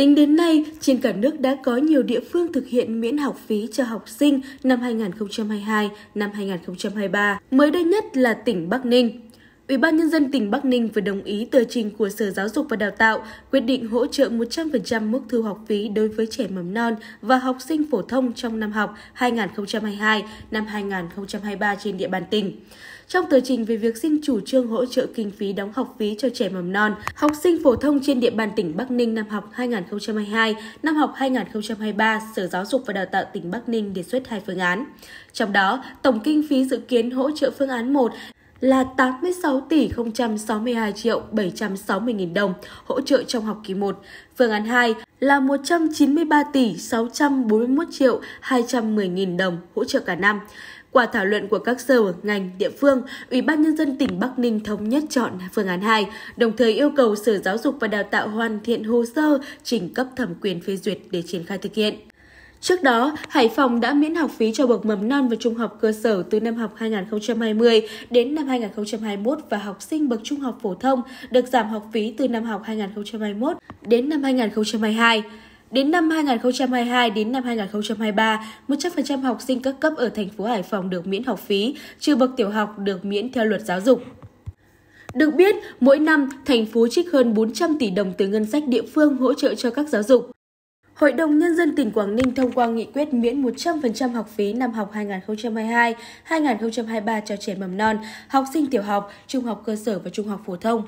Tính đến nay, trên cả nước đã có nhiều địa phương thực hiện miễn học phí cho học sinh năm 2022, năm 2023, mới đây nhất là tỉnh Bắc Ninh. Ủy ban Nhân dân tỉnh Bắc Ninh vừa đồng ý tờ trình của Sở Giáo dục và Đào tạo quyết định hỗ trợ 100% mức thu học phí đối với trẻ mầm non và học sinh phổ thông trong năm học 2022 năm 2023 trên địa bàn tỉnh. Trong tờ trình về việc xin chủ trương hỗ trợ kinh phí đóng học phí cho trẻ mầm non, học sinh phổ thông trên địa bàn tỉnh Bắc Ninh năm học 2022, năm học 2023, Sở Giáo dục và Đào tạo tỉnh Bắc Ninh đề xuất hai phương án. Trong đó, tổng kinh phí dự kiến hỗ trợ phương án 1 là 86 tỷ 062 triệu 760 nghìn đồng hỗ trợ trong học kỳ 1. Phương án 2 là 193 tỷ 641 triệu 210 nghìn đồng hỗ trợ cả năm. Qua thảo luận của các sở, ngành, địa phương, Ủy ban Nhân dân tỉnh Bắc Ninh thống nhất chọn phương án 2, đồng thời yêu cầu Sở Giáo dục và Đào tạo hoàn thiện hồ sơ trình cấp thẩm quyền phê duyệt để triển khai thực hiện. Trước đó, Hải Phòng đã miễn học phí cho bậc mầm non và trung học cơ sở từ năm học 2020 đến năm 2021 và học sinh bậc trung học phổ thông được giảm học phí từ năm học 2021 đến năm 2022. Đến năm 2022 đến năm 2023, 100% học sinh các cấp ở thành phố Hải Phòng được miễn học phí, trừ bậc tiểu học được miễn theo luật giáo dục. Được biết, mỗi năm, thành phố trích hơn 400 tỷ đồng từ ngân sách địa phương hỗ trợ cho các giáo dục. Hội đồng Nhân dân tỉnh Quảng Ninh thông qua nghị quyết miễn 100% học phí năm học 2022-2023 cho trẻ mầm non, học sinh tiểu học, trung học cơ sở và trung học phổ thông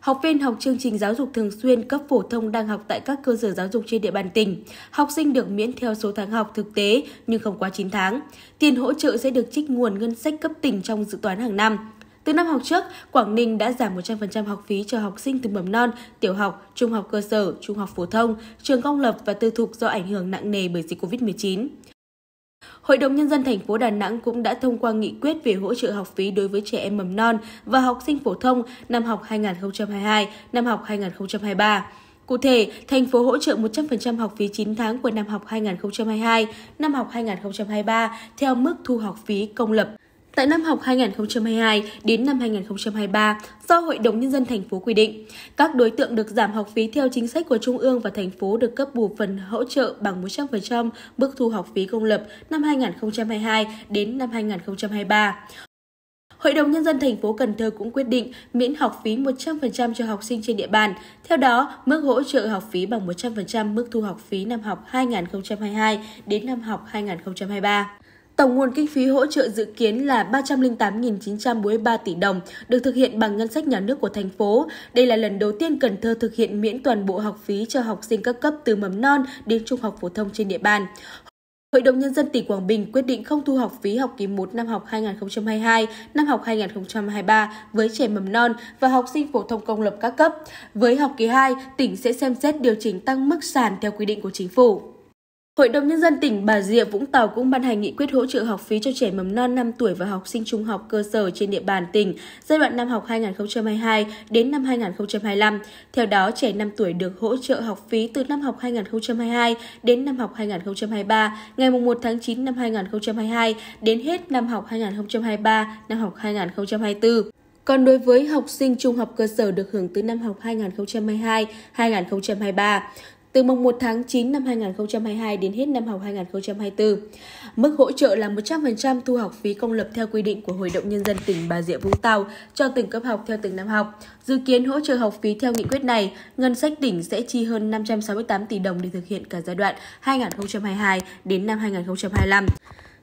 học viên học chương trình giáo dục thường xuyên cấp phổ thông đang học tại các cơ sở giáo dục trên địa bàn tỉnh. Học sinh được miễn theo số tháng học thực tế nhưng không quá 9 tháng. Tiền hỗ trợ sẽ được trích nguồn ngân sách cấp tỉnh trong dự toán hàng năm. Từ năm học trước, Quảng Ninh đã giảm 100% học phí cho học sinh từ mầm non, tiểu học, trung học cơ sở, trung học phổ thông, trường công lập và tư thục do ảnh hưởng nặng nề bởi dịch Covid-19. Hội đồng Nhân dân thành phố Đà Nẵng cũng đã thông qua nghị quyết về hỗ trợ học phí đối với trẻ em mầm non và học sinh phổ thông năm học 2022, năm học 2023. Cụ thể, thành phố hỗ trợ 100% học phí 9 tháng của năm học 2022, năm học 2023 theo mức thu học phí công lập tại năm học 2022 đến năm 2023 do Hội đồng Nhân dân thành phố quy định. Các đối tượng được giảm học phí theo chính sách của Trung ương và thành phố được cấp bù phần hỗ trợ bằng 100% mức thu học phí công lập năm 2022 đến năm 2023. Hội đồng Nhân dân thành phố Cần Thơ cũng quyết định miễn học phí 100% cho học sinh trên địa bàn. Theo đó, mức hỗ trợ học phí bằng 100% mức thu học phí năm học 2022 đến năm học 2023. Tổng nguồn kinh phí hỗ trợ dự kiến là 308.943 tỷ đồng, được thực hiện bằng ngân sách nhà nước của thành phố. Đây là lần đầu tiên Cần Thơ thực hiện miễn toàn bộ học phí cho học sinh các cấp từ mầm non đến trung học phổ thông trên địa bàn. Hội đồng Nhân dân tỉnh Quảng Bình quyết định không thu học phí học kỳ 1 năm học 2022, năm học 2023 với trẻ mầm non và học sinh phổ thông công lập các cấp. Với học kỳ 2, tỉnh sẽ xem xét điều chỉnh tăng mức sàn theo quy định của chính phủ. Hội đồng Nhân dân tỉnh Bà Rịa Vũng Tàu cũng ban hành nghị quyết hỗ trợ học phí cho trẻ mầm non 5 tuổi và học sinh trung học cơ sở trên địa bàn tỉnh giai đoạn năm học 2022 đến năm 2025. Theo đó, trẻ 5 tuổi được hỗ trợ học phí từ năm học 2022 đến năm học 2023, ngày 1 tháng 9 năm 2022 đến hết năm học 2023, năm học 2024. Còn đối với học sinh trung học cơ sở được hưởng từ năm học 2022-2023, từ mùng 1 tháng 9 năm 2022 đến hết năm học 2024. Mức hỗ trợ là 100% thu học phí công lập theo quy định của Hội đồng Nhân dân tỉnh Bà Rịa Vũng Tàu cho từng cấp học theo từng năm học. Dự kiến hỗ trợ học phí theo nghị quyết này, ngân sách tỉnh sẽ chi hơn 568 tỷ đồng để thực hiện cả giai đoạn 2022 đến năm 2025.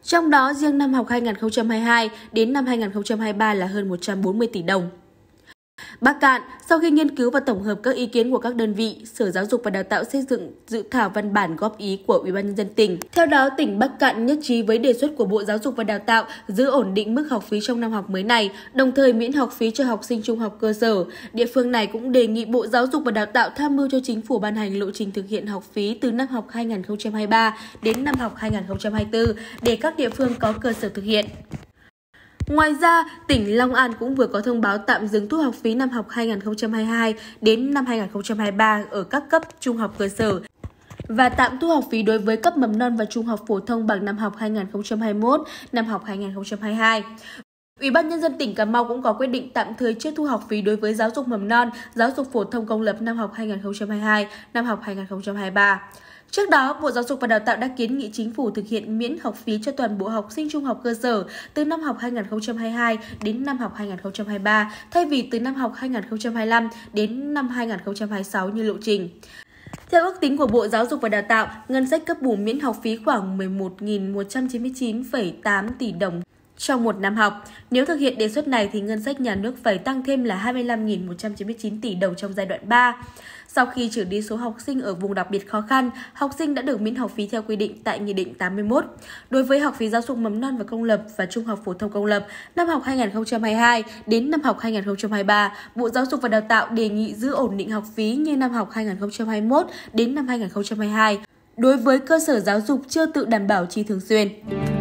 Trong đó, riêng năm học 2022 đến năm 2023 là hơn 140 tỷ đồng. Bắc Cạn, sau khi nghiên cứu và tổng hợp các ý kiến của các đơn vị, Sở Giáo dục và Đào tạo xây dựng dự thảo văn bản góp ý của Ủy ban nhân dân tỉnh. Theo đó, tỉnh Bắc Cạn nhất trí với đề xuất của Bộ Giáo dục và Đào tạo giữ ổn định mức học phí trong năm học mới này, đồng thời miễn học phí cho học sinh trung học cơ sở. Địa phương này cũng đề nghị Bộ Giáo dục và Đào tạo tham mưu cho chính phủ ban hành lộ trình thực hiện học phí từ năm học 2023 đến năm học 2024 để các địa phương có cơ sở thực hiện. Ngoài ra, tỉnh Long An cũng vừa có thông báo tạm dừng thu học phí năm học 2022 đến năm 2023 ở các cấp trung học cơ sở và tạm thu học phí đối với cấp mầm non và trung học phổ thông bằng năm học 2021 năm học 2022. Ủy ban Nhân dân tỉnh Cà Mau cũng có quyết định tạm thời chưa thu học phí đối với giáo dục mầm non, giáo dục phổ thông công lập năm học 2022, năm học 2023. Trước đó, Bộ Giáo dục và Đào tạo đã kiến nghị chính phủ thực hiện miễn học phí cho toàn bộ học sinh trung học cơ sở từ năm học 2022 đến năm học 2023, thay vì từ năm học 2025 đến năm 2026 như lộ trình. Theo ước tính của Bộ Giáo dục và Đào tạo, ngân sách cấp bù miễn học phí khoảng 11.199,8 tỷ đồng trong một năm học, nếu thực hiện đề xuất này thì ngân sách nhà nước phải tăng thêm là 25.199 tỷ đồng trong giai đoạn 3. Sau khi trừ đi số học sinh ở vùng đặc biệt khó khăn, học sinh đã được miễn học phí theo quy định tại Nghị định 81. Đối với học phí giáo dục mầm non và công lập và trung học phổ thông công lập, năm học 2022 đến năm học 2023, Bộ Giáo dục và Đào tạo đề nghị giữ ổn định học phí như năm học 2021 đến năm 2022 đối với cơ sở giáo dục chưa tự đảm bảo chi thường xuyên.